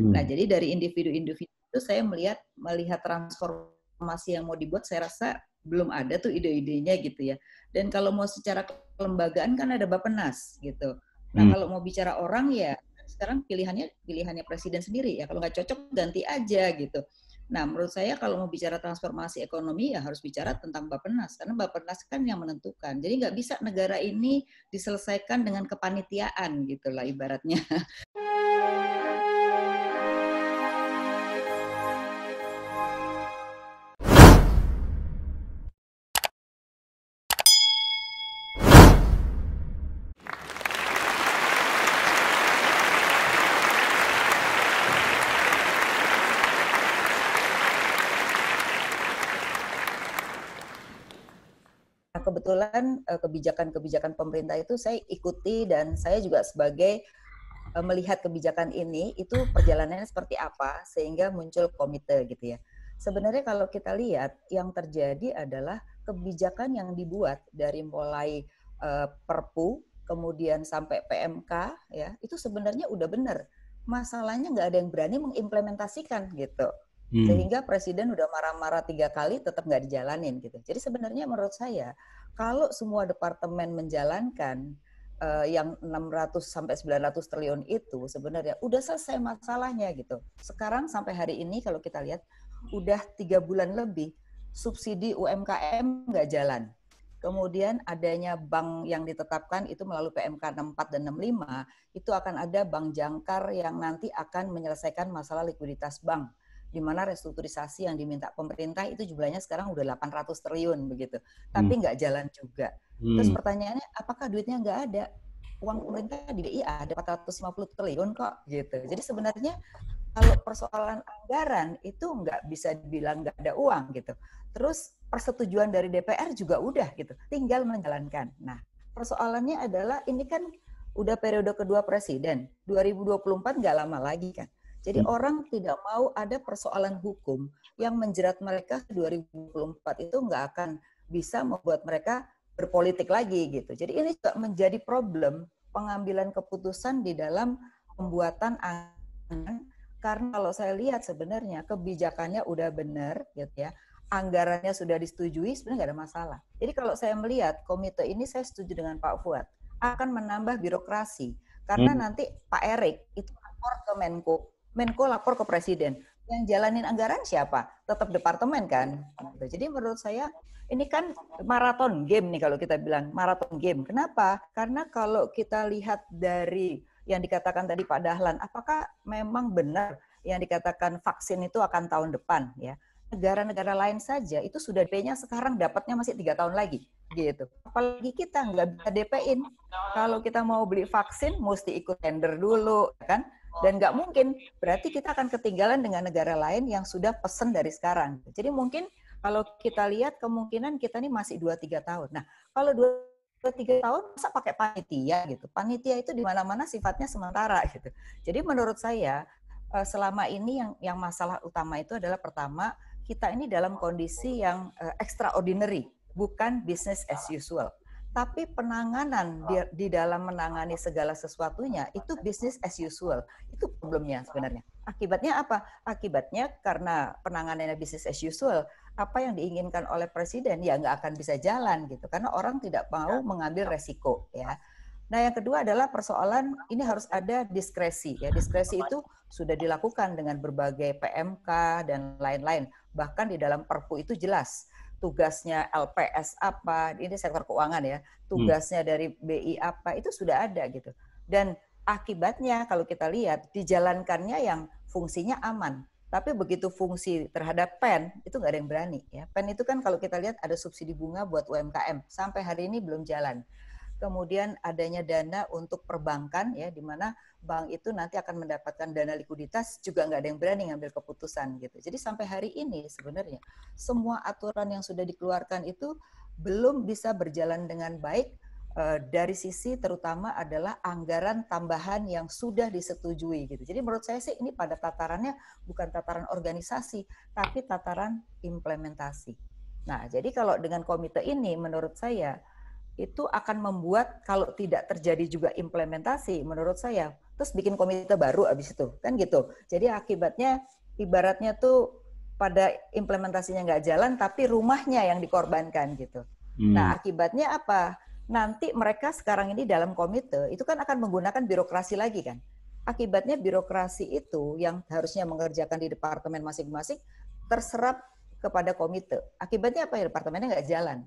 Hmm. Nah, jadi dari individu-individu itu saya melihat melihat transformasi yang mau dibuat saya rasa belum ada tuh ide-idenya gitu ya. Dan kalau mau secara kelembagaan kan ada Bapenas gitu. Nah, hmm. kalau mau bicara orang ya sekarang pilihannya pilihannya presiden sendiri ya. Kalau nggak cocok ganti aja gitu. Nah, menurut saya kalau mau bicara transformasi ekonomi ya harus bicara tentang Bapenas karena Bapenas kan yang menentukan. Jadi nggak bisa negara ini diselesaikan dengan kepanitiaan gitu lah ibaratnya. Nah, kebetulan eh, kebijakan-kebijakan pemerintah itu saya ikuti dan saya juga sebagai eh, melihat kebijakan ini itu perjalanannya seperti apa sehingga muncul komite gitu ya. Sebenarnya kalau kita lihat yang terjadi adalah kebijakan yang dibuat dari mulai eh, Perpu kemudian sampai PMK ya itu sebenarnya udah benar. Masalahnya nggak ada yang berani mengimplementasikan gitu. Hmm. Sehingga presiden udah marah-marah tiga kali tetap nggak dijalanin gitu. Jadi sebenarnya menurut saya kalau semua departemen menjalankan uh, yang 600 sampai 900 triliun itu sebenarnya udah selesai masalahnya gitu. Sekarang sampai hari ini kalau kita lihat udah tiga bulan lebih subsidi UMKM nggak jalan. Kemudian adanya bank yang ditetapkan itu melalui PMK 64 dan 65, itu akan ada bank jangkar yang nanti akan menyelesaikan masalah likuiditas bank di mana restrukturisasi yang diminta pemerintah itu jumlahnya sekarang udah 800 triliun begitu. Tapi hmm. nggak hmm. jalan juga. Hmm. Terus pertanyaannya apakah duitnya nggak ada? Uang pemerintah di BI ada 450 triliun kok gitu. Jadi sebenarnya kalau persoalan anggaran itu nggak bisa dibilang nggak ada uang gitu. Terus persetujuan dari DPR juga udah gitu, tinggal menjalankan. Nah, persoalannya adalah ini kan udah periode kedua presiden, 2024 nggak lama lagi kan. Jadi hmm. orang tidak mau ada persoalan hukum yang menjerat mereka 2024 itu nggak akan bisa membuat mereka berpolitik lagi gitu. Jadi ini juga menjadi problem pengambilan keputusan di dalam pembuatan anggaran karena kalau saya lihat sebenarnya kebijakannya udah benar gitu ya anggarannya sudah disetujui sebenarnya nggak ada masalah jadi kalau saya melihat komite ini saya setuju dengan Pak Fuad akan menambah birokrasi karena hmm. nanti Pak Erik itu lapor ke Menko Menko lapor ke presiden. Yang jalanin anggaran siapa? Tetap departemen kan. Gitu. Jadi menurut saya ini kan maraton game nih kalau kita bilang maraton game. Kenapa? Karena kalau kita lihat dari yang dikatakan tadi Pak Dahlan, apakah memang benar yang dikatakan vaksin itu akan tahun depan ya? Negara-negara lain saja itu sudah DP-nya sekarang dapatnya masih tiga tahun lagi gitu. Apalagi kita nggak bisa DP-in. Kalau kita mau beli vaksin, mesti ikut tender dulu, ya kan? Oh. dan nggak mungkin berarti kita akan ketinggalan dengan negara lain yang sudah pesen dari sekarang jadi mungkin kalau kita lihat kemungkinan kita ini masih 2-3 tahun nah kalau 2 tiga tahun masa pakai panitia gitu panitia itu di mana mana sifatnya sementara gitu jadi menurut saya eh, selama ini yang yang masalah utama itu adalah pertama kita ini dalam kondisi yang eh, extraordinary bukan business as usual tapi penanganan ah. di, di dalam menangani segala sesuatunya itu bisnis as usual. Itu problemnya sebenarnya. Akibatnya apa? Akibatnya karena penanganannya bisnis as usual, apa yang diinginkan oleh presiden ya nggak akan bisa jalan gitu karena orang tidak mau ya. mengambil resiko ya. Nah, yang kedua adalah persoalan ini harus ada diskresi ya. Diskresi itu sudah dilakukan dengan berbagai PMK dan lain-lain. Bahkan di dalam Perpu itu jelas tugasnya LPS apa, ini sektor keuangan ya, hmm. tugasnya hmm. dari BI apa, itu sudah ada gitu. Dan akibatnya kalau kita lihat dijalankannya yang fungsinya aman. Tapi begitu fungsi terhadap PEN itu nggak ada yang berani ya. PEN itu kan kalau kita lihat ada subsidi bunga buat UMKM sampai hari ini belum jalan kemudian adanya dana untuk perbankan ya di mana bank itu nanti akan mendapatkan dana likuiditas juga nggak ada yang berani ngambil keputusan gitu. Jadi sampai hari ini sebenarnya semua aturan yang sudah dikeluarkan itu belum bisa berjalan dengan baik eh, dari sisi terutama adalah anggaran tambahan yang sudah disetujui gitu. Jadi menurut saya sih ini pada tatarannya bukan tataran organisasi tapi tataran implementasi. Nah, jadi kalau dengan komite ini menurut saya itu akan membuat kalau tidak terjadi juga implementasi menurut saya terus bikin komite baru abis itu kan gitu jadi akibatnya ibaratnya tuh pada implementasinya nggak jalan tapi rumahnya yang dikorbankan gitu hmm. nah akibatnya apa nanti mereka sekarang ini dalam komite itu kan akan menggunakan birokrasi lagi kan akibatnya birokrasi itu yang harusnya mengerjakan di departemen masing-masing terserap kepada komite akibatnya apa ya departemennya nggak jalan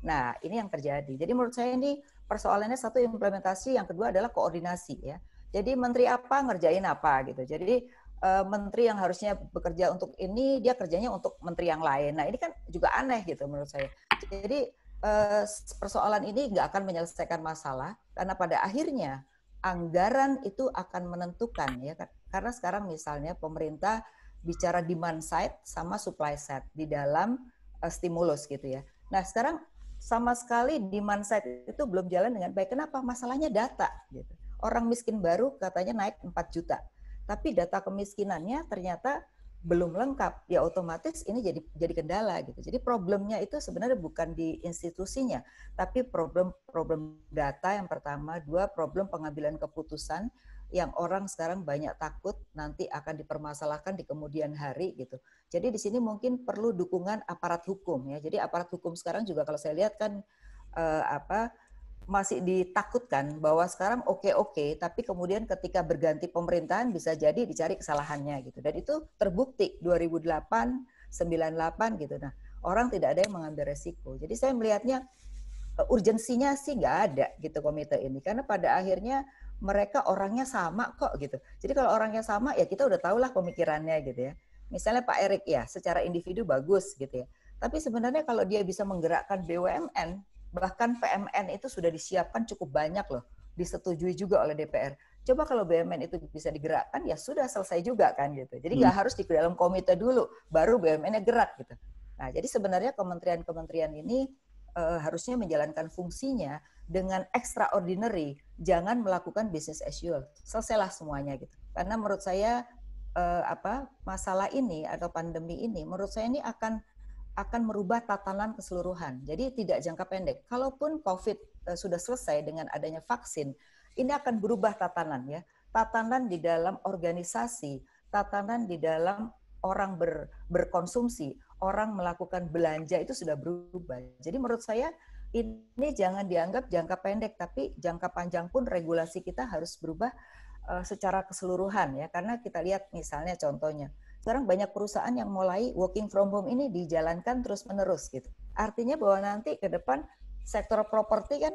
Nah, ini yang terjadi. Jadi menurut saya ini persoalannya satu implementasi, yang kedua adalah koordinasi ya. Jadi menteri apa ngerjain apa gitu. Jadi uh, menteri yang harusnya bekerja untuk ini dia kerjanya untuk menteri yang lain. Nah, ini kan juga aneh gitu menurut saya. Jadi uh, persoalan ini nggak akan menyelesaikan masalah karena pada akhirnya anggaran itu akan menentukan ya karena sekarang misalnya pemerintah bicara demand side sama supply side di dalam uh, stimulus gitu ya. Nah, sekarang sama sekali di mindset itu belum jalan dengan baik. Kenapa? Masalahnya data. Gitu. Orang miskin baru katanya naik 4 juta, tapi data kemiskinannya ternyata belum lengkap, ya otomatis ini jadi jadi kendala gitu. Jadi problemnya itu sebenarnya bukan di institusinya, tapi problem problem data yang pertama, dua problem pengambilan keputusan, yang orang sekarang banyak takut nanti akan dipermasalahkan di kemudian hari gitu. Jadi di sini mungkin perlu dukungan aparat hukum ya. Jadi aparat hukum sekarang juga kalau saya lihat kan eh, apa masih ditakutkan bahwa sekarang oke-oke, tapi kemudian ketika berganti pemerintahan bisa jadi dicari kesalahannya gitu. Dan itu terbukti 2008, 98 gitu. Nah, orang tidak ada yang mengambil resiko. Jadi saya melihatnya eh, urgensinya sih nggak ada gitu komite ini karena pada akhirnya mereka orangnya sama kok gitu. Jadi kalau orangnya sama ya kita udah lah pemikirannya gitu ya. Misalnya Pak Erik ya secara individu bagus gitu ya. Tapi sebenarnya kalau dia bisa menggerakkan BUMN bahkan PMN itu sudah disiapkan cukup banyak loh, disetujui juga oleh DPR. Coba kalau BUMN itu bisa digerakkan ya sudah selesai juga kan gitu. Jadi nggak hmm. harus di dalam komite dulu baru BUMN-nya gerak gitu. Nah, jadi sebenarnya kementerian-kementerian ini uh, harusnya menjalankan fungsinya dengan extraordinary, jangan melakukan business as usual. Selesailah semuanya gitu. Karena menurut saya uh, apa masalah ini atau pandemi ini menurut saya ini akan akan merubah tatanan keseluruhan. Jadi tidak jangka pendek. Kalaupun COVID uh, sudah selesai dengan adanya vaksin, ini akan berubah tatanan ya. Tatanan di dalam organisasi, tatanan di dalam orang ber, berkonsumsi, orang melakukan belanja itu sudah berubah. Jadi menurut saya ini jangan dianggap jangka pendek, tapi jangka panjang pun regulasi kita harus berubah uh, secara keseluruhan ya. Karena kita lihat misalnya contohnya, sekarang banyak perusahaan yang mulai working from home ini dijalankan terus-menerus gitu. Artinya bahwa nanti ke depan sektor properti kan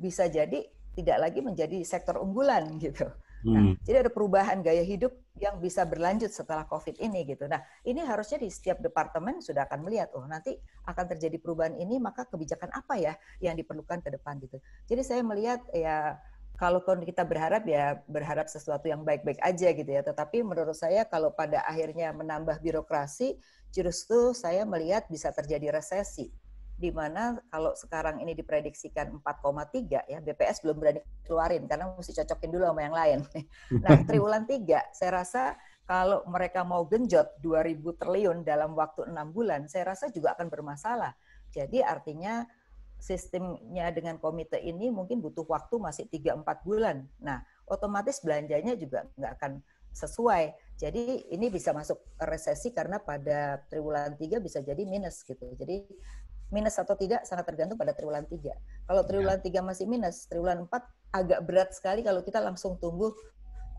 bisa jadi tidak lagi menjadi sektor unggulan gitu. Nah, hmm. Jadi ada perubahan gaya hidup yang bisa berlanjut setelah COVID ini gitu. Nah ini harusnya di setiap departemen sudah akan melihat, oh nanti akan terjadi perubahan ini, maka kebijakan apa ya yang diperlukan ke depan gitu. Jadi saya melihat ya kalau kita berharap ya berharap sesuatu yang baik-baik aja gitu ya. Tetapi menurut saya kalau pada akhirnya menambah birokrasi, justru saya melihat bisa terjadi resesi di mana kalau sekarang ini diprediksikan 4,3 ya BPS belum berani keluarin karena mesti cocokin dulu sama yang lain. Nah, triwulan 3 saya rasa kalau mereka mau genjot 2000 triliun dalam waktu enam bulan, saya rasa juga akan bermasalah. Jadi artinya sistemnya dengan komite ini mungkin butuh waktu masih 3-4 bulan. Nah, otomatis belanjanya juga nggak akan sesuai. Jadi ini bisa masuk resesi karena pada triwulan 3 bisa jadi minus gitu. Jadi minus atau tidak sangat tergantung pada triwulan 3. Kalau triwulan 3 ya. masih minus, triwulan 4 agak berat sekali kalau kita langsung tumbuh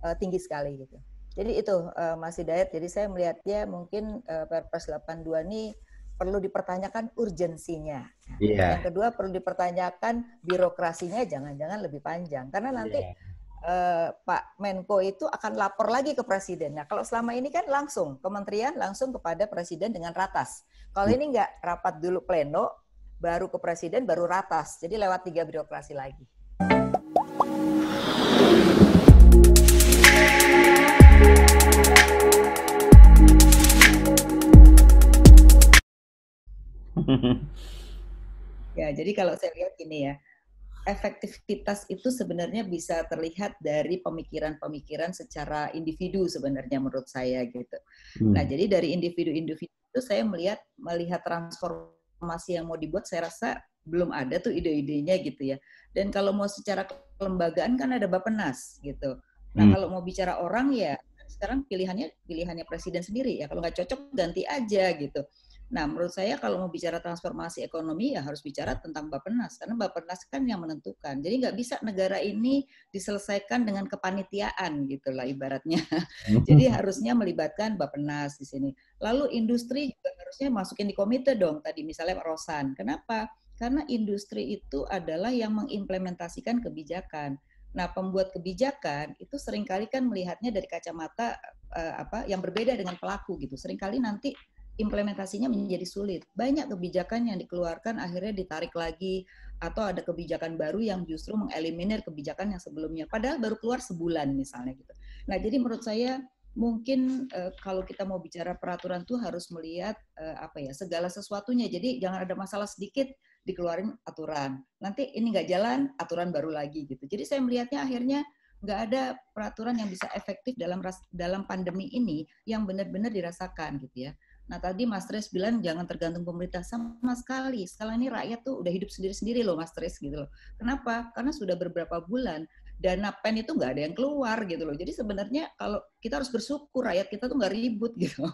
uh, tinggi sekali gitu. Jadi itu uh, masih diet. Jadi saya melihatnya mungkin uh, Perpres 82 ini perlu dipertanyakan urgensinya. yeah. Yang kedua perlu dipertanyakan birokrasinya jangan-jangan lebih panjang karena nanti yeah. Eh, Pak Menko itu akan lapor lagi ke Presiden. Nah, kalau selama ini kan langsung kementerian langsung kepada Presiden dengan ratas. Kalau hmm. ini nggak rapat dulu pleno, baru ke Presiden, baru ratas. Jadi lewat tiga birokrasi lagi. Ya, jadi kalau saya lihat ini ya, efektivitas itu sebenarnya bisa terlihat dari pemikiran-pemikiran secara individu sebenarnya menurut saya gitu. Hmm. Nah, jadi dari individu-individu itu saya melihat melihat transformasi yang mau dibuat saya rasa belum ada tuh ide-idenya gitu ya. Dan kalau mau secara kelembagaan kan ada Bappenas gitu. Nah, hmm. kalau mau bicara orang ya sekarang pilihannya pilihannya presiden sendiri ya. Kalau nggak cocok ganti aja gitu. Nah, menurut saya kalau mau bicara transformasi ekonomi ya harus bicara tentang Bappenas karena Bappenas kan yang menentukan. Jadi nggak bisa negara ini diselesaikan dengan kepanitiaan gitulah ibaratnya. Hmm. Jadi harusnya melibatkan Bappenas di sini. Lalu industri juga harusnya masukin di komite dong tadi misalnya Rosan. Kenapa? Karena industri itu adalah yang mengimplementasikan kebijakan. Nah, pembuat kebijakan itu seringkali kan melihatnya dari kacamata eh, apa yang berbeda dengan pelaku gitu. Seringkali nanti implementasinya menjadi sulit. Banyak kebijakan yang dikeluarkan akhirnya ditarik lagi atau ada kebijakan baru yang justru mengeliminir kebijakan yang sebelumnya padahal baru keluar sebulan misalnya gitu. Nah, jadi menurut saya mungkin e, kalau kita mau bicara peraturan tuh harus melihat e, apa ya segala sesuatunya. Jadi jangan ada masalah sedikit dikeluarin aturan. Nanti ini nggak jalan, aturan baru lagi gitu. Jadi saya melihatnya akhirnya nggak ada peraturan yang bisa efektif dalam dalam pandemi ini yang benar-benar dirasakan gitu ya. Nah tadi Mas Tris bilang jangan tergantung pemerintah sama sekali. Sekarang ini rakyat tuh udah hidup sendiri-sendiri loh Mas Tris gitu loh. Kenapa? Karena sudah beberapa bulan dana pen itu nggak ada yang keluar gitu loh. Jadi sebenarnya kalau kita harus bersyukur rakyat kita tuh nggak ribut gitu.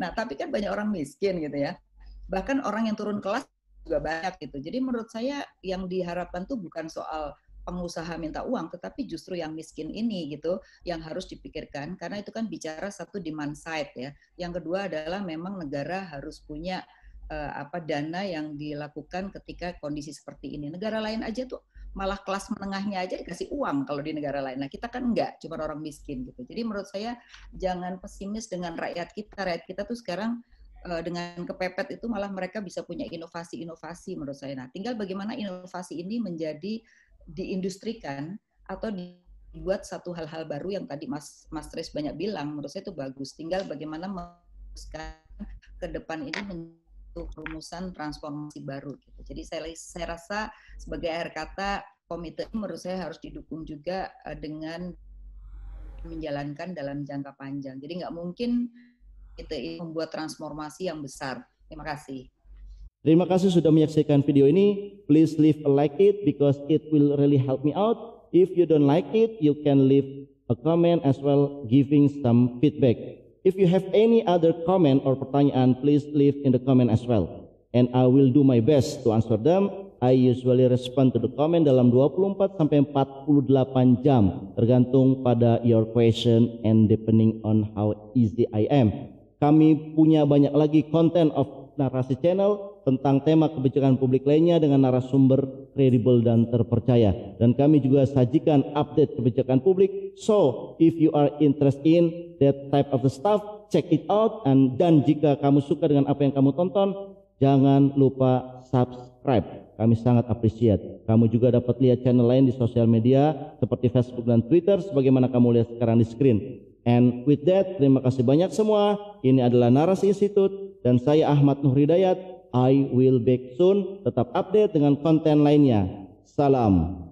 Nah tapi kan banyak orang miskin gitu ya. Bahkan orang yang turun kelas juga banyak gitu. Jadi menurut saya yang diharapkan tuh bukan soal pengusaha minta uang, tetapi justru yang miskin ini gitu yang harus dipikirkan karena itu kan bicara satu demand side ya. Yang kedua adalah memang negara harus punya uh, apa dana yang dilakukan ketika kondisi seperti ini. Negara lain aja tuh malah kelas menengahnya aja dikasih uang kalau di negara lain. Nah, kita kan enggak, cuma orang miskin gitu. Jadi menurut saya jangan pesimis dengan rakyat kita. Rakyat kita tuh sekarang eh, dengan kepepet itu malah mereka bisa punya inovasi-inovasi menurut saya. Nah, tinggal bagaimana inovasi ini menjadi diindustrikan atau dibuat satu hal-hal baru yang tadi Mas Mas Tris banyak bilang menurut saya itu bagus. Tinggal bagaimana merumuskan ke depan ini untuk rumusan transformasi baru gitu. Jadi saya saya rasa sebagai air kata komite ini menurut saya harus didukung juga eh, dengan menjalankan dalam jangka panjang. Jadi nggak mungkin kita membuat transformasi yang besar. Terima kasih. Terima kasih sudah menyaksikan video ini. Please leave a like it because it will really help me out. If you don't like it, you can leave a comment as well giving some feedback. If you have any other comment or pertanyaan, please leave in the comment as well. And I will do my best to answer them. I usually respond to the comment dalam 24 sampai 48 jam tergantung pada your question and depending on how easy I am. Kami punya banyak lagi konten of narasi channel tentang tema kebijakan publik lainnya dengan narasumber kredibel dan terpercaya. Dan kami juga sajikan update kebijakan publik. So, if you are interested in that type of the stuff, check it out. And dan jika kamu suka dengan apa yang kamu tonton, jangan lupa subscribe. Kami sangat appreciate. Kamu juga dapat lihat channel lain di sosial media seperti Facebook dan Twitter sebagaimana kamu lihat sekarang di screen. And with that, terima kasih banyak semua. Ini adalah Narasi Institute dan saya Ahmad Nuhridayat I will back soon. Tetap update dengan konten lainnya. Salam.